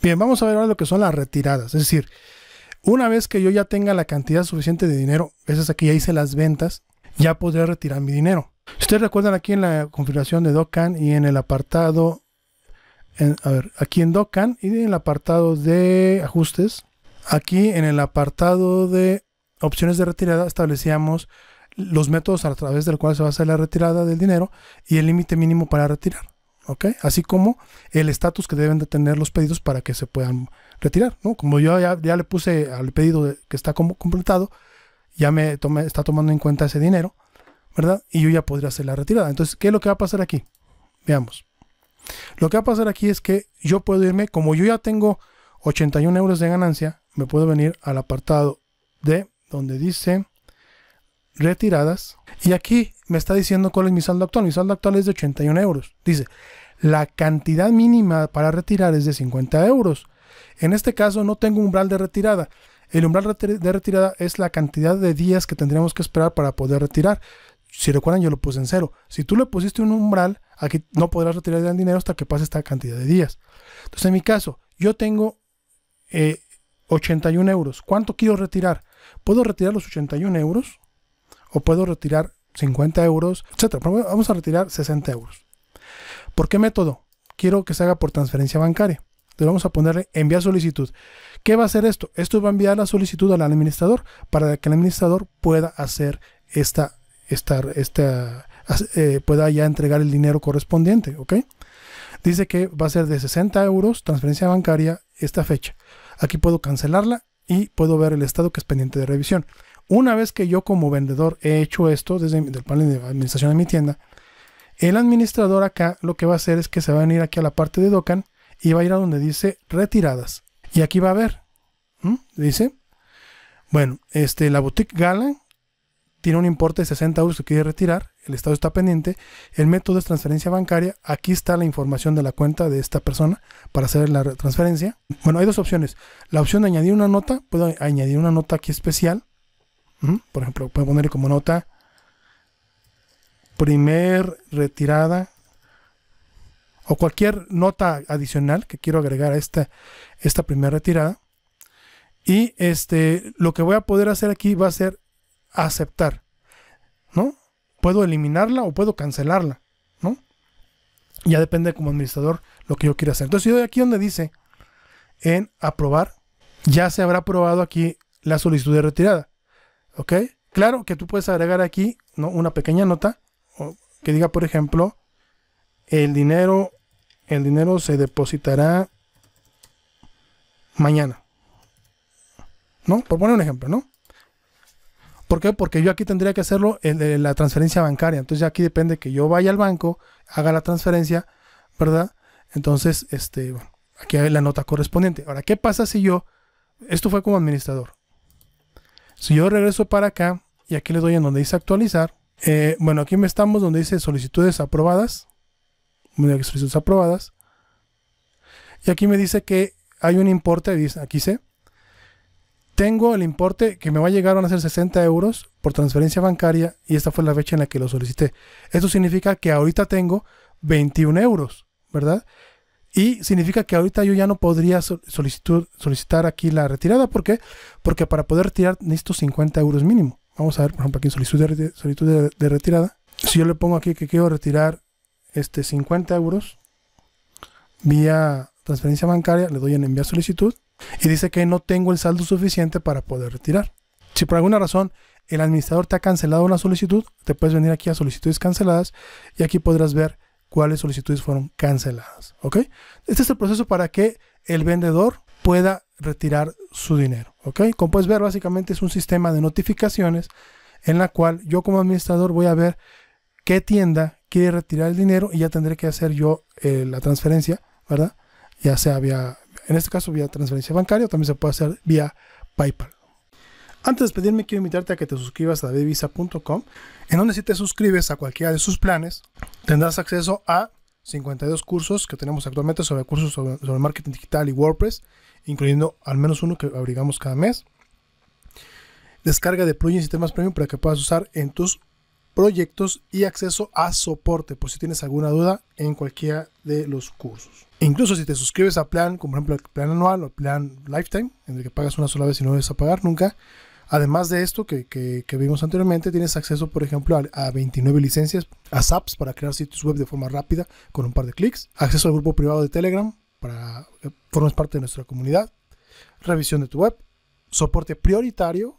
Bien, vamos a ver ahora lo que son las retiradas. Es decir, una vez que yo ya tenga la cantidad suficiente de dinero, esas aquí ya hice las ventas, ya podré retirar mi dinero. ustedes recuerdan aquí en la configuración de Docan y en el apartado, a ver, aquí en Docan y en el apartado de ajustes, aquí en el apartado de opciones de retirada establecíamos los métodos a través del cual se va a hacer la retirada del dinero y el límite mínimo para retirar. Así como el estatus que deben de tener los pedidos para que se puedan retirar, Como yo ya, le puse al pedido que está como completado, ya me está tomando en cuenta ese dinero, ¿verdad? Y yo ya podría hacer la retirada. Entonces, ¿qué es lo que va a pasar aquí? Veamos. Lo que va a pasar aquí es que yo puedo irme, como yo ya tengo 81 euros de ganancia, me puedo venir al apartado de donde dice retiradas y aquí me está diciendo cuál es mi saldo actual. Mi saldo actual es de 81 euros. Dice, la cantidad mínima para retirar es de 50 euros. En este caso no tengo umbral de retirada. El umbral de retirada es la cantidad de días que tendríamos que esperar para poder retirar. Si recuerdan, yo lo puse en cero. Si tú le pusiste un umbral, aquí no podrás retirar el dinero hasta que pase esta cantidad de días. Entonces, en mi caso, yo tengo 81 eh, euros. ¿Cuánto quiero retirar? ¿Puedo retirar los 81 euros? o puedo retirar 50 euros, etcétera. Vamos a retirar 60 euros. ¿Por qué método? Quiero que se haga por transferencia bancaria. Entonces vamos a ponerle enviar solicitud. ¿Qué va a hacer esto? Esto va a enviar la solicitud al administrador para que el administrador pueda hacer esta, esta, esta eh, pueda ya entregar el dinero correspondiente, ¿ok? Dice que va a ser de 60 euros transferencia bancaria esta fecha. Aquí puedo cancelarla y puedo ver el estado que es pendiente de revisión. Una vez que yo como vendedor he hecho esto desde el panel de administración de mi tienda, el administrador acá lo que va a hacer es que se va a venir aquí a la parte de Docan y va a ir a donde dice retiradas. Y aquí va a ver, dice, bueno, este, la boutique Gala tiene un importe de 60 euros que quiere retirar, el Estado está pendiente, el método es transferencia bancaria, aquí está la información de la cuenta de esta persona para hacer la transferencia. Bueno, hay dos opciones. La opción de añadir una nota, puedo añadir una nota aquí especial por ejemplo, puedo ponerle como nota primer retirada o cualquier nota adicional que quiero agregar a esta, esta primera retirada. Y este, lo que voy a poder hacer aquí va a ser aceptar. ¿No? Puedo eliminarla o puedo cancelarla. ¿No? Ya depende como administrador lo que yo quiera hacer. Entonces, yo doy aquí donde dice en aprobar, ya se habrá aprobado aquí la solicitud de retirada. ¿Ok? Claro que tú puedes agregar aquí ¿no? una pequeña nota que diga, por ejemplo, el dinero, el dinero se depositará mañana. ¿No? Por poner un ejemplo, ¿no? ¿Por qué? Porque yo aquí tendría que hacerlo en la transferencia bancaria. Entonces aquí depende que yo vaya al banco, haga la transferencia, ¿verdad? Entonces, este, aquí hay la nota correspondiente. Ahora, ¿qué pasa si yo, esto fue como administrador, si yo regreso para acá y aquí le doy en donde dice actualizar, eh, bueno, aquí me estamos donde dice solicitudes aprobadas. solicitudes aprobadas. Y aquí me dice que hay un importe, aquí sé. Tengo el importe que me va a llegar, a ser 60 euros por transferencia bancaria y esta fue la fecha en la que lo solicité. Esto significa que ahorita tengo 21 euros, ¿verdad? Y significa que ahorita yo ya no podría solicitar aquí la retirada. ¿Por qué? Porque para poder retirar necesito 50 euros mínimo. Vamos a ver, por ejemplo, aquí solicitud solicitud de, retirada. Si yo le pongo aquí que quiero retirar este 50 euros vía transferencia bancaria, le doy en enviar solicitud y dice que no tengo el saldo suficiente para poder retirar. Si por alguna razón el administrador te ha cancelado una solicitud, te puedes venir aquí a solicitudes canceladas y aquí podrás ver cuáles solicitudes fueron canceladas. ¿Ok? Este es el proceso para que el vendedor pueda retirar su dinero. ¿Ok? Como puedes ver, básicamente es un sistema de notificaciones en la cual yo como administrador voy a ver qué tienda quiere retirar el dinero y ya tendré que hacer yo eh, la transferencia, ¿verdad? Ya sea vía, en este caso vía transferencia bancaria o también se puede hacer vía PayPal. Antes de despedirme, quiero invitarte a que te suscribas a davidvisa.com, en donde si te suscribes a cualquiera de sus planes, tendrás acceso a 52 cursos que tenemos actualmente sobre cursos sobre, marketing digital y WordPress, incluyendo al menos uno que abrigamos cada mes. Descarga de plugins y temas premium para que puedas usar en tus proyectos y acceso a soporte por si tienes alguna duda en cualquiera de los cursos. Incluso si te suscribes a plan, como por ejemplo el plan anual o el plan lifetime, en el que pagas una sola vez y no debes pagar nunca, Además de esto que, vimos anteriormente, tienes acceso, por ejemplo, a, 29 licencias, a SAPs para crear sitios web de forma rápida con un par de clics, acceso al grupo privado de Telegram para que eh, parte de nuestra comunidad, revisión de tu web, soporte prioritario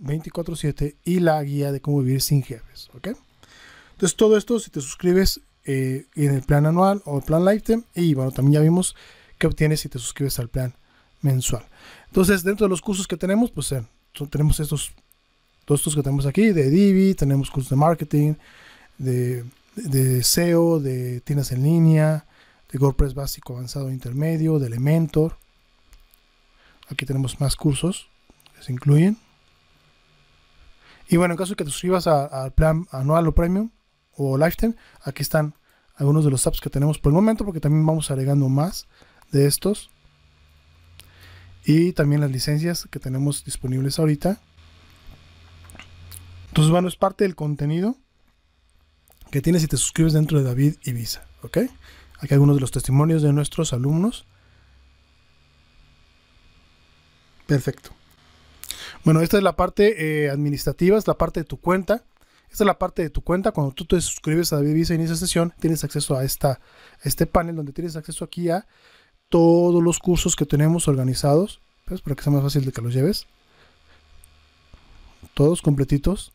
24/7 y la guía de cómo vivir sin jefes. ¿ok? Entonces todo esto, si te suscribes eh, en el plan anual o el plan lifetime, y bueno, también ya vimos que obtienes si te suscribes al plan mensual. Entonces, dentro de los cursos que tenemos, pues tenemos estos, todos estos que tenemos aquí, de Divi, tenemos cursos de marketing, de, de SEO, de tiendas en línea, de WordPress básico, avanzado, intermedio, de Elementor. Aquí tenemos más cursos que se incluyen. Y bueno, en caso de que te suscribas al plan anual o premium o lifetime, aquí están algunos de los apps que tenemos por el momento, porque también vamos agregando más de estos y también las licencias que tenemos disponibles ahorita. Entonces, bueno, es parte del contenido que tienes si te suscribes dentro de David y Visa, ¿ok? Aquí algunos de los testimonios de nuestros alumnos. Perfecto. Bueno, esta es la parte eh, administrativa, es la parte de tu cuenta. Esta es la parte de tu cuenta. Cuando tú te suscribes a David Visa Inicia Sesión, tienes acceso a, esta, a este panel donde tienes acceso aquí a todos los cursos que tenemos organizados, pues para que sea más fácil de que los lleves. Todos completitos.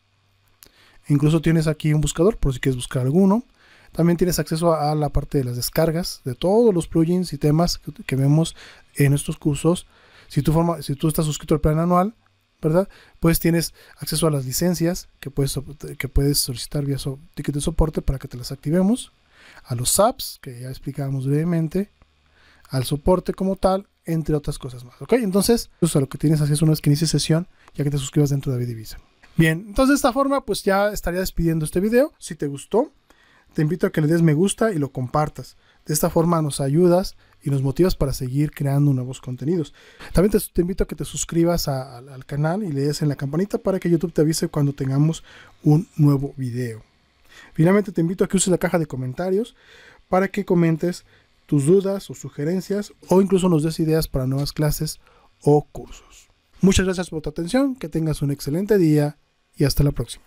Incluso tienes aquí un buscador por si quieres buscar alguno. También tienes acceso a, la parte de las descargas de todos los plugins y temas que, vemos en estos cursos. Si tú, si tú estás suscrito al plan anual, ¿verdad? Pues tienes acceso a las licencias que puedes, que puedes solicitar vía so, ticket de soporte para que te las activemos. A los apps, que ya explicábamos brevemente al soporte como tal, entre otras cosas más. ¿Ok? Entonces, pues, lo que tienes así es una vez que inicies sesión, ya que te suscribas dentro de Divisa. Bien, entonces de esta forma pues ya estaría despidiendo este video. Si te gustó, te invito a que le des me gusta y lo compartas. De esta forma nos ayudas y nos motivas para seguir creando nuevos contenidos. También te, invito a que te suscribas al canal y le des en la campanita para que YouTube te avise cuando tengamos un nuevo video. Finalmente te invito a que uses la caja de comentarios para que comentes tus dudas o sugerencias o incluso nos des ideas para nuevas clases o cursos. Muchas gracias por tu atención, que tengas un excelente día y hasta la próxima.